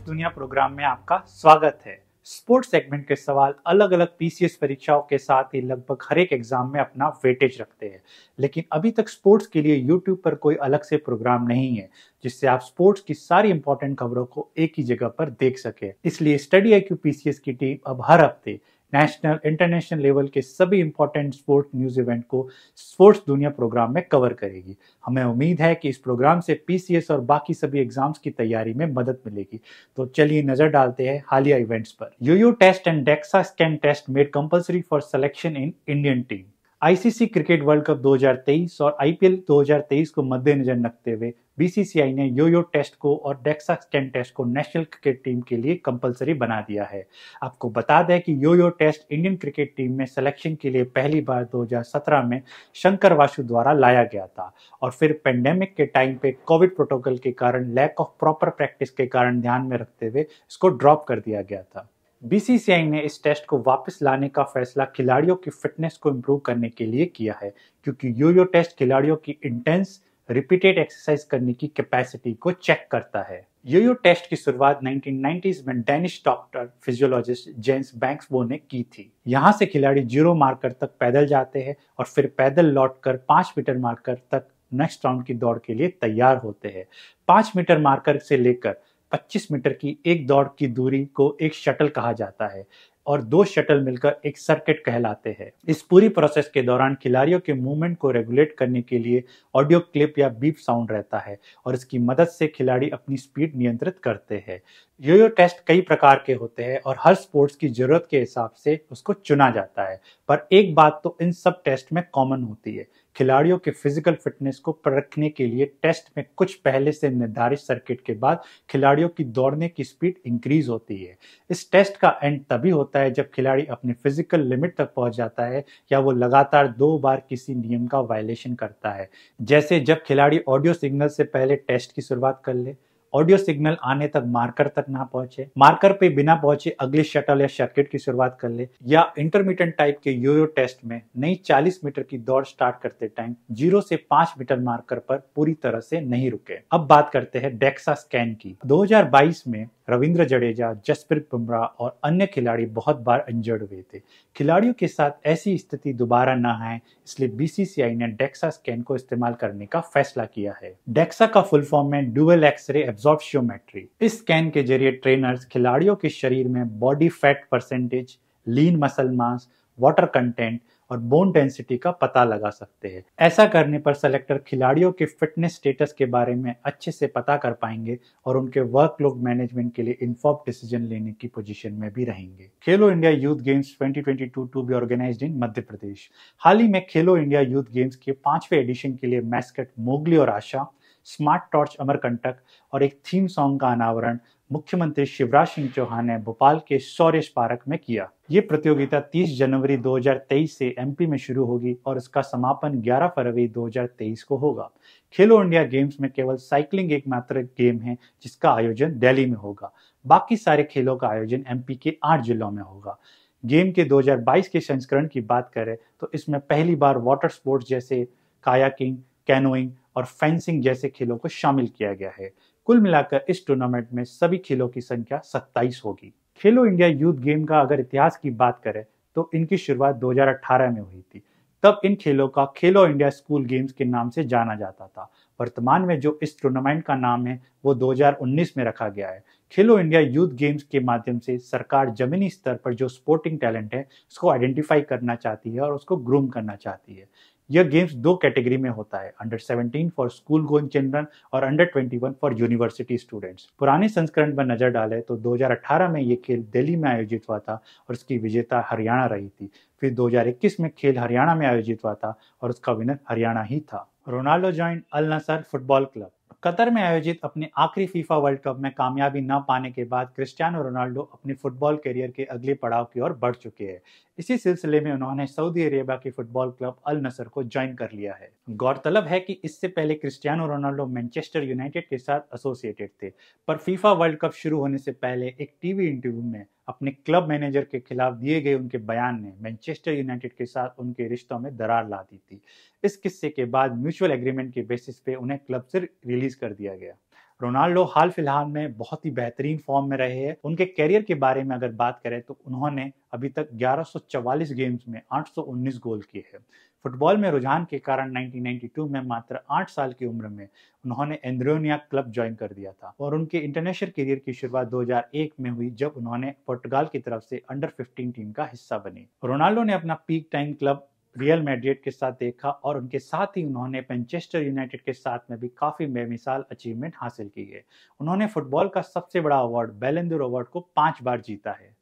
sports दुनिया program में आपका स्वागत है स्पोर्ट्स सेगमेंट के सवाल अलग अलग पीसीएस परीक्षाओं के साथ ही लगभग हर एक एग्जाम में अपना वेटेज रखते हैं लेकिन अभी तक स्पोर्ट्स के लिए यूट्यूब पर कोई अलग से प्रोग्राम नहीं है जिससे आप स्पोर्ट्स की सारी इंपॉर्टेंट खबरों को एक ही जगह पर देख सके इसलिए स्टडी आई पीसीएस की टीम अब हर हफ्ते नेशनल इंटरनेशनल लेवल के सभी इंपॉर्टेंट स्पोर्ट्स न्यूज इवेंट को स्पोर्ट्स दुनिया प्रोग्राम में कवर करेगी हमें उम्मीद है कि इस प्रोग्राम से पीसीएस और बाकी सभी एग्जाम्स की तैयारी में मदद मिलेगी तो चलिए नजर डालते हैं हालिया इवेंट्स पर yo-yo test and DEXA scan test made compulsory for selection in Indian team ICC cricket world cup 2023 और आईपीएल 2023 को मद्देनजर रखते हुए बीसीसीआई ने यो यो टेस्ट को और डेक्सा टेन टेस्ट को नेशनल क्रिकेट टीम के लिए कंपलसरी बना दिया है आपको बता दें कि yo yo test Indian cricket team में सिलेक्शन के लिए पहली बार 2017 में शंकर वासु द्वारा लाया गया था और फिर पेंडेमिक के टाइम पे कोविड प्रोटोकॉल के कारण लैक ऑफ प्रॉपर प्रैक्टिस के कारण ध्यान में रखते हुए इसको ड्रॉप कर दिया गया था बीसीसीआई ने इस टेस्ट को वापस लाने का फैसला खिलाड़ियों की फिटनेस को इम्प्रूव करने के लिए किया है क्योंकि यो यो टेस्ट खिलाड़ियों की इंटेंस रिपीटेड एक्सरसाइज करने की कैपेसिटी को चेक करता है यो यो टेस्ट की शुरुआत 1990s में Danish doctor physiologist James Bangsbo ने की थी यहाँ से खिलाड़ी जीरो मार्कर तक पैदल जाते हैं और फिर पैदल लौटकर पांच मीटर मार्कर तक नेक्स्ट राउंड की दौड़ के लिए तैयार होते हैं पांच मीटर मार्कर से लेकर 25 मीटर की एक दौड़ की दूरी को एक शटल कहा जाता है और दो शटल मिलकर एक सर्किट कहलाते हैं इस पूरी प्रोसेस के दौरान खिलाड़ियों के मूवमेंट को रेगुलेट करने के लिए ऑडियो क्लिप या बीप साउंड रहता है और इसकी मदद से खिलाड़ी अपनी स्पीड नियंत्रित करते हैं यो यो टेस्ट कई प्रकार के होते हैं और हर स्पोर्ट्स की जरूरत के हिसाब से उसको चुना जाता है पर एक बात तो इन सब टेस्ट में कॉमन होती है खिलाड़ियों के फिजिकल फिटनेस को परखने के लिए टेस्ट में कुछ पहले से निर्धारित सर्किट के बाद खिलाड़ियों की दौड़ने की स्पीड इंक्रीज होती है इस टेस्ट का एंड तभी होता है जब खिलाड़ी अपने फिजिकल लिमिट तक पहुंच जाता है या वो लगातार दो बार किसी नियम का वायलेशन करता है जैसे जब खिलाड़ी ऑडियो सिग्नल से पहले टेस्ट की शुरुआत कर ले ऑडियो सिग्नल आने तक मार्कर तक ना पहुंचे मार्कर पे बिना पहुंचे अगले शटल या सर्किट की शुरुआत कर ले या इंटरमीडियंट टाइप के यो टेस्ट में नई 40 मीटर की दौड़ स्टार्ट करते टाइम जीरो से पांच मीटर मार्कर पर पूरी तरह से नहीं रुके अब बात करते हैं डेक्सा स्कैन की 2022 में रविंद्र जडेजा जसप्रीत बुमराह और अन्य खिलाड़ी बहुत बार इंजर्ड हुए थे खिलाड़ियों के साथ ऐसी स्थिति दोबारा ना आए इसलिए बीसीसीआई ने डेक्सा स्कैन को इस्तेमाल करने का फैसला किया है डेक्सा का फुल फॉर्म में डुअल एक्सरे एब्जॉर्बियोमेट्री इस स्कैन के जरिए ट्रेनर्स खिलाड़ियों के शरीर में body fat percentage lean muscle mass water content और बोन डेंसिटी का पता लगा सकते हैं ऐसा करने पर सेलेक्टर खिलाड़ियों के फिटनेस स्टेटस के बारे में अच्छे से पता कर पाएंगे और उनके वर्कलोड मैनेजमेंट के लिए इन्फॉर्म डिसीजन लेने की पोजीशन में भी रहेंगे Khelo India youth games twenty two be organised in Madhya Pradesh हाल ही में खेलो इंडिया यूथ गेम्स के पांचवे एडिशन के लिए मैस्कट मोगली और आशा स्मार्ट टॉर्च अमरकंटक और एक थीम सॉन्ग का अनावरण मुख्यमंत्री शिवराज सिंह चौहान ने भोपाल के शौर्य स्मारक में किया ये प्रतियोगिता 30 जनवरी 2023 से एमपी में शुरू होगी और इसका समापन 11 फरवरी 2023 को होगा खेलो इंडिया गेम्स में केवल साइकिलिंग एकमात्र गेम है जिसका आयोजन दिल्ली में होगा बाकी सारे खेलों का आयोजन एम के आठ जिलों में होगा गेम के 2022 के संस्करण की बात करें तो इसमें पहली बार वाटर स्पोर्ट्स जैसे कायाकिंग कैनोइंग और फेंसिंग जैसे खेलों को शामिल किया गया है कुल मिलाकर इस टूर्नामेंट में सभी खेलों की संख्या 27 होगी खेलो इंडिया यूथ गेम का अगर इतिहास की बात करें तो इनकी शुरुआत 2018 में हुई थी तब इन खेलों का खेलो इंडिया स्कूल गेम्स के नाम से जाना जाता था वर्तमान में जो इस टूर्नामेंट का नाम है वो 2019 में रखा गया है खेलो इंडिया यूथ गेम्स के माध्यम से सरकार जमीनी स्तर पर जो स्पोर्टिंग टैलेंट है उसको आइडेंटिफाई करना चाहती है और उसको ग्रूम करना चाहती है यह गेम्स दो कैटेगरी में होता है under 17 for school going children और अंडर 21 फॉर यूनिवर्सिटी स्टूडेंट्स पुराने संस्करण पर नजर डालें तो 2018 में ये खेल दिल्ली में आयोजित हुआ था और इसकी विजेता हरियाणा रही थी फिर 2021 में खेल हरियाणा में आयोजित हुआ था और उसका विनर हरियाणा ही था Ronaldo join Al Nassr football club Qatar में आयोजित अपने आखिरी फीफा वर्ल्ड कप में कामयाबी न पाने के बाद क्रिस्टियानो रोनाल्डो अपने फुटबॉल करियर के अगले पड़ाव की ओर बढ़ चुके हैं इसी सिलसिले में उन्होंने सऊदी अरेबिया के फुटबॉल क्लब अल नसर को ज्वाइन कर लिया है गौरतलब है कि इससे पहले क्रिस्टियानो रोनाल्डो मैनचेस्टर यूनाइटेड के साथ एसोसिएटेड थे पर फीफा वर्ल्ड कप शुरू होने से पहले एक टीवी इंटरव्यू में अपने क्लब मैनेजर के खिलाफ दिए गए उनके बयान ने मैनचेस्टर यूनाइटेड के साथ उनके रिश्तों में दरार ला दी थी इस किस्से के बाद म्यूचुअल एग्रीमेंट के बेसिस पे उन्हें क्लब से रिलीज कर दिया गया रोनाल्डो हाल फिलहाल में बहुत ही बेहतरीन फॉर्म में रहे हैं उनके कैरियर के बारे में अगर बात करें तो उन्होंने अभी तक 1144 गेम्स में 819 गोल किए हैं फुटबॉल में रुझान के कारण 1992 में मात्र 8 साल की उम्र में उन्होंने एंड्रोनिया क्लब ज्वाइन कर दिया था और उनके इंटरनेशनल करियर की शुरुआत 2001 में हुई जब उन्होंने पुर्तगाल की तरफ से अंडर 15 टीम का हिस्सा बनी रोनाल्डो ने अपना peak time club Real Madrid के साथ देखा और उनके साथ ही उन्होंने मैनचेस्टर यूनाइटेड के साथ में भी काफ़ी बेमिसाल अचीवमेंट हासिल की है उन्होंने फुटबॉल का सबसे बड़ा अवार्ड बैलेंदुर अवार्ड को पाँच बार जीता है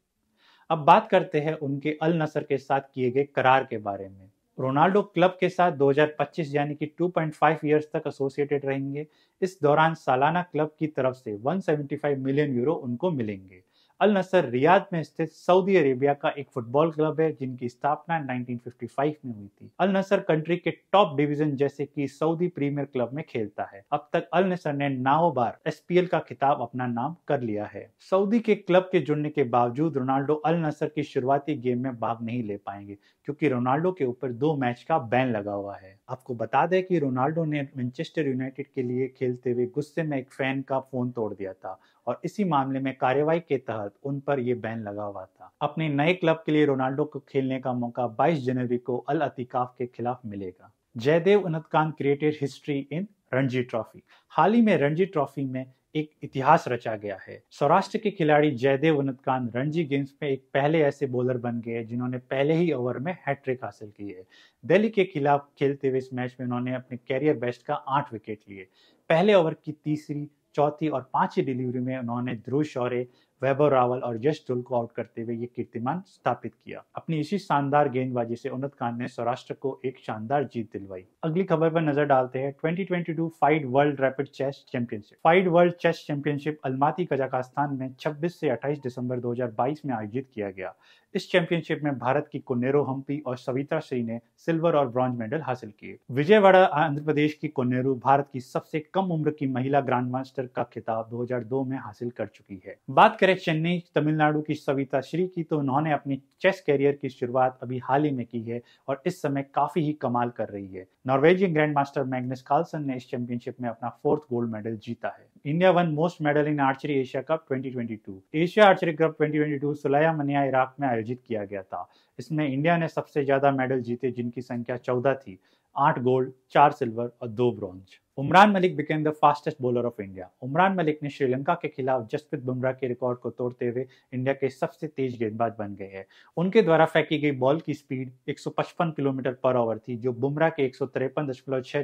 अब बात करते हैं उनके अल नसर के साथ किए गए करार के बारे में रोनाल्डो क्लब के साथ 2025 यानी कि 2.5 इयर्स तक एसोसिएटेड रहेंगे इस दौरान सालाना क्लब की तरफ से 175 मिलियन यूरो उनको मिलेंगे अल नसर रियाद में स्थित सऊदी अरेबिया का एक फुटबॉल क्लब है जिनकी स्थापना 1955 में हुई थी अल नसर कंट्री के टॉप डिवीजन जैसे कि सऊदी प्रीमियर क्लब में खेलता है अब तक अल नसर ने नाव बार एसपीएल का खिताब अपना नाम कर लिया है सऊदी के क्लब के जुड़ने के बावजूद रोनाल्डो अल नसर की शुरुआती गेम में भाग नहीं ले पाएंगे क्योंकि रोनाल्डो के ऊपर दो मैच का बैन लगा हुआ है आपको बता दें कि रोनाल्डो ने मैनचेस्टर यूनाइटेड के लिए खेलते हुए गुस्से में एक फैन का फोन तोड़ दिया था और इसी मामले में कार्यवाही के तहत उन पर यह बैन लगा हुआ था अपने नए क्लब के लिए रोनाल्डो को खेलने का मौका 22 जनवरी को अल अतिकाफ के खिलाफ मिलेगा Jaydev Unadkat created history in Ranji trophy हाल ही में रणजी ट्रॉफी में एक इतिहास रचा गया है सौराष्ट्र के खिलाड़ी जयदेव उन्नतकान रणजी गेम्स में एक पहले ऐसे बॉलर बन गए जिन्होंने पहले ही ओवर में हैट्रिक हासिल की है दिल्ली के खिलाफ खेलते हुए इस मैच में उन्होंने अपने कैरियर बेस्ट का आठ विकेट लिए पहले ओवर की तीसरी चौथी और पांचवी डिलीवरी में उन्होंने ध्रुव शौर्य वैभव रावल और यश धुल को आउट करते हुए ये कीर्तिमान स्थापित किया अपनी इसी शानदार गेंदबाजी से उन्नत खान ने सौराष्ट्र को एक शानदार जीत दिलवाई अगली खबर पर नजर डालते हैं 2022 FIDE world rapid chess championship FIDE world chess championship Almaty Kazakhstan में 26 से 28 दिसंबर 2022 में आयोजित किया गया इस चैंपियनशिप में भारत की कोनेरो हम्पी और सविता श्री ने सिल्वर और ब्रॉन्ज मेडल हासिल किए विजयवाड़ा आंध्र प्रदेश की कोनेरू भारत की सबसे कम उम्र की महिला ग्रांड मास्टर का खिताब दो में हासिल कर चुकी है बात करें तरह चेन्नई तमिलनाडु की सविता श्री की तो उन्होंने अपनी चेस कैरियर की शुरुआत अभी हाल ही में की है और इस समय काफी ही कमाल कर रही है Norwegian grand master Magnus Carlsen ने इस चैंपियनशिप में अपना फोर्थ गोल्ड मेडल जीता है India won most medal in archery Asia cup 2022 Asia archery cup 2022 Sulaymaniyah Iraq में आयोजित किया गया था इसमें इंडिया ने सबसे ज्यादा मेडल जीते जिनकी संख्या चौदह थी आठ गोल्ड चार सिल्वर और दो bronze Umran Malik became the fastest bowler of India Umran Malik ने श्रीलंका के खिलाफ जसप्रीत बुमराह के रिकॉर्ड को तोड़ते हुए इंडिया के सबसे तेज गेंदबाज बन गए हैं उनके द्वारा फेंकी गई बॉल की स्पीड 155 किलोमीटर पर ओवर थी जो बुमराह के एक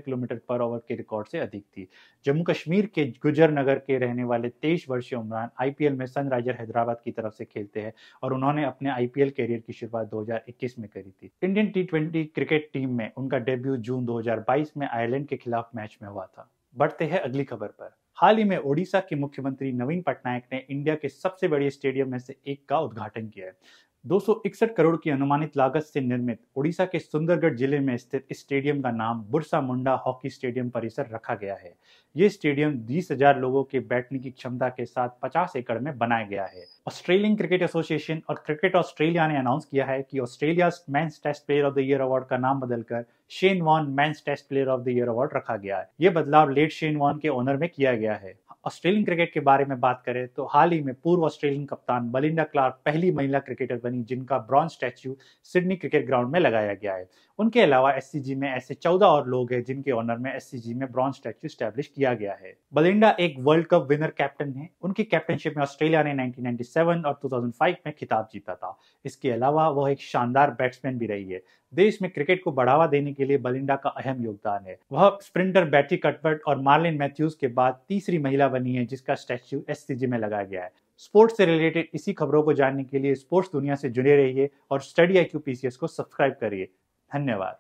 किलोमीटर पर ओवर के रिकॉर्ड से अधिक थी जम्मू कश्मीर के गुजर नगर के रहने वाले तेईस वर्षीय उमरान आईपीएल में सनराइजर हैदराबाद की तरफ से खेलते हैं और उन्होंने अपने आईपीएल करियर की शुरुआत दो में करी थी इंडियन टी क्रिकेट टीम में उनका डेब्यू जून दो में आयरलैंड के खिलाफ मैच में हुआ हुआ था बढ़ते हैं अगली खबर पर हाल ही में ओडिशा के मुख्यमंत्री नवीन पटनायक ने इंडिया के सबसे बड़े स्टेडियम में से एक का उद्घाटन किया है दो करोड़ की अनुमानित लागत से निर्मित ओडिशा के सुंदरगढ़ जिले में स्थित इस स्टेडियम का नाम बुरसा मुंडा हॉकी स्टेडियम परिसर रखा गया है ये स्टेडियम 20,000 लोगों के बैठने की क्षमता के साथ 50 एकड़ में बनाया गया है ऑस्ट्रेलियन क्रिकेट एसोसिएशन और क्रिकेट ऑस्ट्रेलिया ने अनाउंस किया है कि Australia men's test player of the year award का नाम बदलकर Shane Warne men's test player of the year award रखा गया है ये बदलाव लेट शेन वॉन के ओनर में किया गया है ऑस्ट्रेलियन क्रिकेट के बारे में बात करें तो हाल ही में पूर्व ऑस्ट्रेलियन कप्तान बलिंडा क्लार्क पहली महिला क्रिकेटर बनी जिनका bronze statue Sydney cricket ground में लगाया गया है उनके अलावा एस में ऐसे चौदह और लोग हैं जिनके ऑनर में एस में ब्रॉन्ज स्टैचू स्टैब्लिश किया गया है बलिंडा एक वर्ल्ड कप विनर कैप्टन है उनकी कैप्टनशिप में ऑस्ट्रेलिया ने 1997 और 2005 में खिताब जीता था इसके अलावा वह एक शानदार बैट्समैन भी रही है देश में क्रिकेट को बढ़ावा देने के लिए बलिंडा का अहम योगदान है वह स्प्रिंटर बैटी कटवर्ट और मार्लिन मैथ्यूज के बाद तीसरी महिला बनी है जिसका स्टैच्यू एस में लगाया गया है स्पोर्ट्स से रिलेटेड इसी खबरों को जानने के लिए स्पोर्ट्स दुनिया से जुड़े रहिए और स्टडी आई क्यू को सब्सक्राइब करिए धन्यवाद